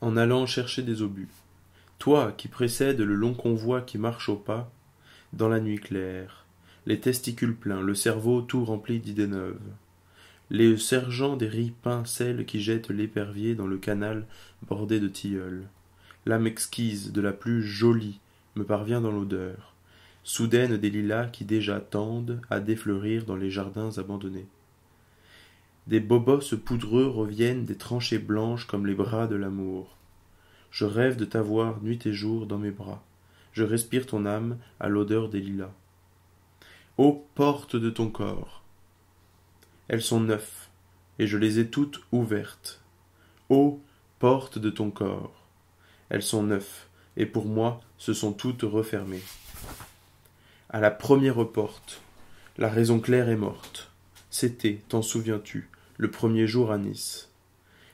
en allant chercher des obus. Toi qui précèdes le long convoi qui marche au pas, dans la nuit claire, les testicules pleins, le cerveau tout rempli d'idées neuves. Les sergents des riz celles qui jettent l'épervier dans le canal bordé de tilleuls. L'âme exquise de la plus jolie me parvient dans l'odeur, soudaine des lilas qui déjà tendent à défleurir dans les jardins abandonnés. Des bobos poudreux reviennent des tranchées blanches comme les bras de l'amour. Je rêve de t'avoir nuit et jour dans mes bras. Je respire ton âme à l'odeur des lilas. Ô portes de ton corps Elles sont neufs et je les ai toutes ouvertes. Ô portes de ton corps Elles sont neuf, et pour moi se sont toutes refermées. À la première porte, la raison claire est morte. C'était, t'en souviens-tu le premier jour à Nice.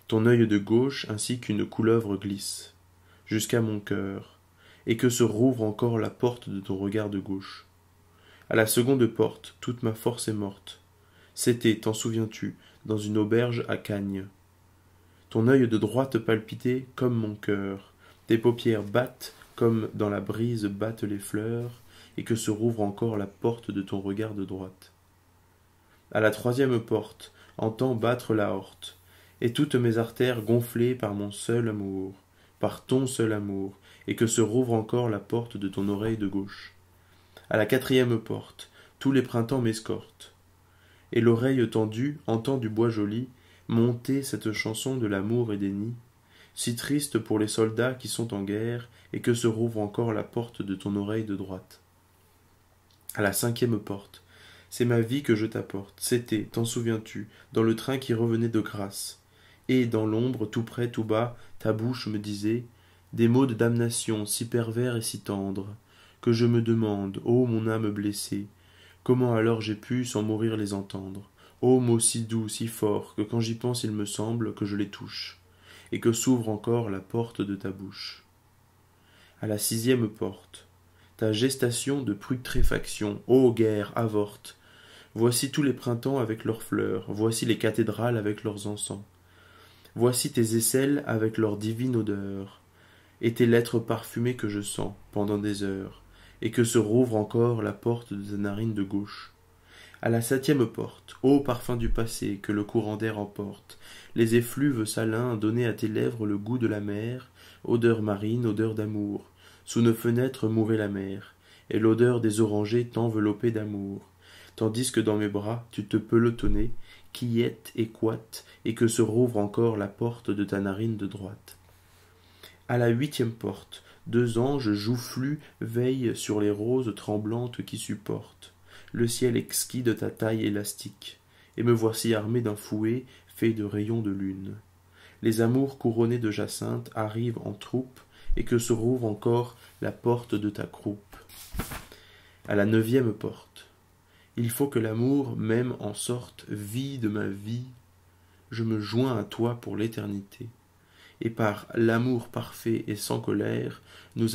Ton œil de gauche ainsi qu'une couleuvre glisse jusqu'à mon cœur, et que se rouvre encore la porte de ton regard de gauche. À la seconde porte, toute ma force est morte. C'était, t'en souviens-tu, dans une auberge à Cagnes. Ton œil de droite palpitait comme mon cœur, tes paupières battent comme dans la brise battent les fleurs, et que se rouvre encore la porte de ton regard de droite. À la troisième porte, entend battre la horte, et toutes mes artères gonflées par mon seul amour, par ton seul amour, et que se rouvre encore la porte de ton oreille de gauche. À la quatrième porte, tous les printemps m'escortent. Et l'oreille tendue entend du bois joli monter cette chanson de l'amour et des nids, si triste pour les soldats qui sont en guerre et que se rouvre encore la porte de ton oreille de droite. À la cinquième porte, c'est ma vie que je t'apporte. C'était, t'en souviens-tu, dans le train qui revenait de grâce, Et, dans l'ombre, tout près, tout bas, ta bouche me disait des mots de damnation si pervers et si tendres, que je me demande, ô mon âme blessée, comment alors j'ai pu, sans mourir, les entendre. Ô mots si doux, si forts, que quand j'y pense, il me semble que je les touche, et que s'ouvre encore la porte de ta bouche. À la sixième porte, ta gestation de putréfaction, ô guerre, avorte. Voici tous les printemps avec leurs fleurs, voici les cathédrales avec leurs encens. Voici tes aisselles avec leur divine odeur, et tes lettres parfumées que je sens pendant des heures, et que se rouvre encore la porte de ta narine de gauche. À la septième porte, ô parfum du passé que le courant d'air emporte, les effluves salins donnaient à tes lèvres le goût de la mer, odeur marine, odeur d'amour, sous nos fenêtres mourait la mer, et l'odeur des orangers t'enveloppait d'amour, tandis que dans mes bras tu te pelotonnais, quillette et coite, et que se rouvre encore la porte de ta narine de droite. À la huitième porte, deux anges joufflus veillent sur les roses tremblantes qui supportent le ciel exquis de ta taille élastique, et me voici armé d'un fouet fait de rayons de lune. Les amours couronnés de jacinthe arrivent en troupe et que se rouvre encore la porte de ta croupe. À la neuvième porte. Il faut que l'amour même en sorte vie de ma vie. Je me joins à toi pour l'éternité. Et par l'amour parfait et sans colère, nous,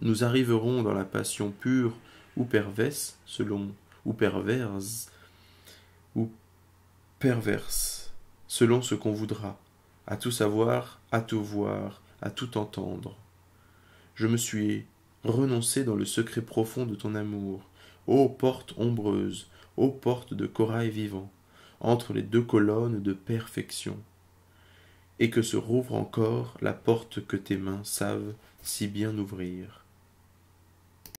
nous arriverons dans la passion pure ou perverse, selon ou perverse, ou perverse, selon ce qu'on voudra, à tout savoir, à tout voir, à tout entendre je me suis renoncé dans le secret profond de ton amour. Ô porte ombreuse, ô porte de corail vivant, entre les deux colonnes de perfection, et que se rouvre encore la porte que tes mains savent si bien ouvrir.